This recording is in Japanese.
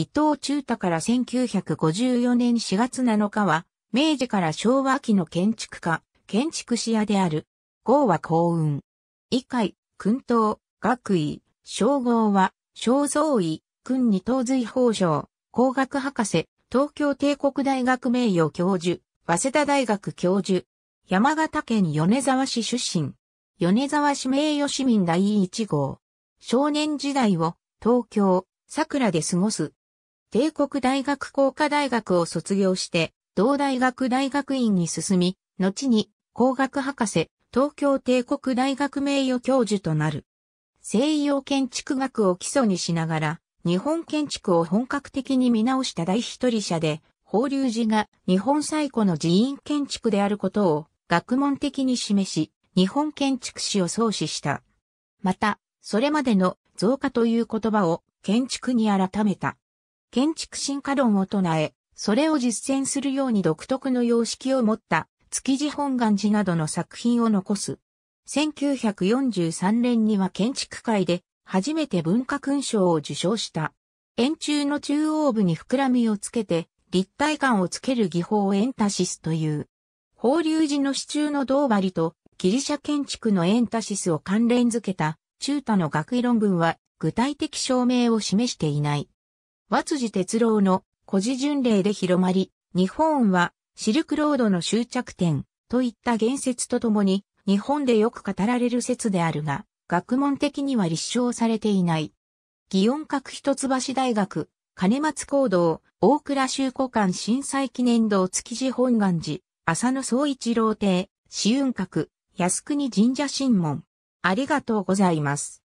伊藤忠太から1954年4月7日は、明治から昭和期の建築家、建築士屋である。号は幸運。以下、君等、学位、称号は、肖像位、君に等随法上、工学博士、東京帝国大学名誉教授、早稲田大学教授、山形県米沢市出身、米沢市名誉市民第一号、少年時代を東京、桜で過ごす、帝国大学工科大学を卒業して、同大学大学院に進み、後に工学博士、東京帝国大学名誉教授となる。西洋建築学を基礎にしながら、日本建築を本格的に見直した第一人者で、法隆寺が日本最古の寺院建築であることを学問的に示し、日本建築史を創始した。また、それまでの増加という言葉を建築に改めた。建築進化論を唱え、それを実践するように独特の様式を持った築地本願寺などの作品を残す。1943年には建築界で初めて文化勲章を受賞した。円柱の中央部に膨らみをつけて立体感をつける技法をエンタシスという。法隆寺の支柱の胴針とギリシャ建築のエンタシスを関連づけた中太の学位論文は具体的証明を示していない。和辻哲郎の古事巡礼で広まり、日本はシルクロードの終着点といった言説とともに、日本でよく語られる説であるが、学問的には立証されていない。祇園閣一橋大学、金松講堂、大倉修古館震災記念堂築地本願寺、浅野総一郎邸、紫雲閣、靖国神社神門。ありがとうございます。